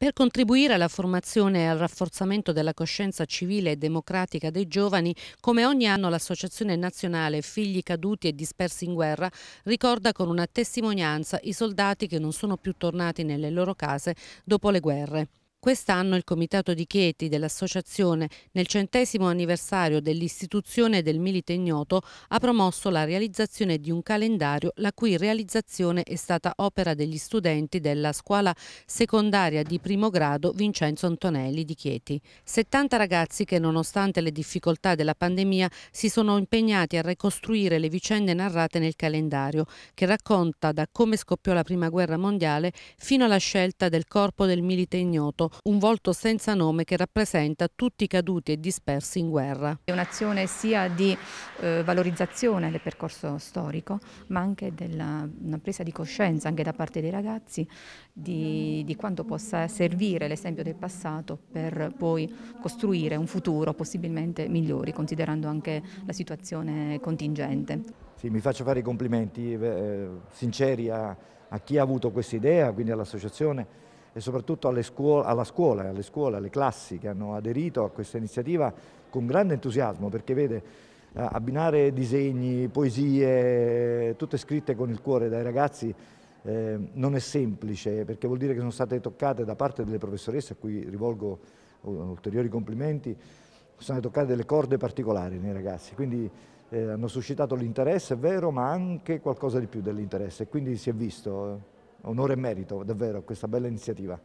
Per contribuire alla formazione e al rafforzamento della coscienza civile e democratica dei giovani, come ogni anno l'Associazione Nazionale Figli Caduti e Dispersi in Guerra ricorda con una testimonianza i soldati che non sono più tornati nelle loro case dopo le guerre. Quest'anno il comitato di Chieti dell'associazione nel centesimo anniversario dell'istituzione del Milite Ignoto ha promosso la realizzazione di un calendario la cui realizzazione è stata opera degli studenti della scuola secondaria di primo grado Vincenzo Antonelli di Chieti. 70 ragazzi che nonostante le difficoltà della pandemia si sono impegnati a ricostruire le vicende narrate nel calendario che racconta da come scoppiò la prima guerra mondiale fino alla scelta del corpo del Milite Ignoto un volto senza nome che rappresenta tutti i caduti e dispersi in guerra. È un'azione sia di eh, valorizzazione del percorso storico, ma anche della, una presa di coscienza anche da parte dei ragazzi di, di quanto possa servire l'esempio del passato per poi costruire un futuro possibilmente migliore, considerando anche la situazione contingente. Sì, mi faccio fare i complimenti eh, sinceri a, a chi ha avuto questa idea, quindi all'associazione e soprattutto scuole, alla scuola alle scuole, alle classi che hanno aderito a questa iniziativa con grande entusiasmo perché vede eh, abbinare disegni, poesie, tutte scritte con il cuore dai ragazzi eh, non è semplice perché vuol dire che sono state toccate da parte delle professoresse a cui rivolgo eh, ulteriori complimenti, sono state toccate delle corde particolari nei ragazzi, quindi eh, hanno suscitato l'interesse, è vero, ma anche qualcosa di più dell'interesse, e quindi si è visto. Eh onore e merito davvero a questa bella iniziativa.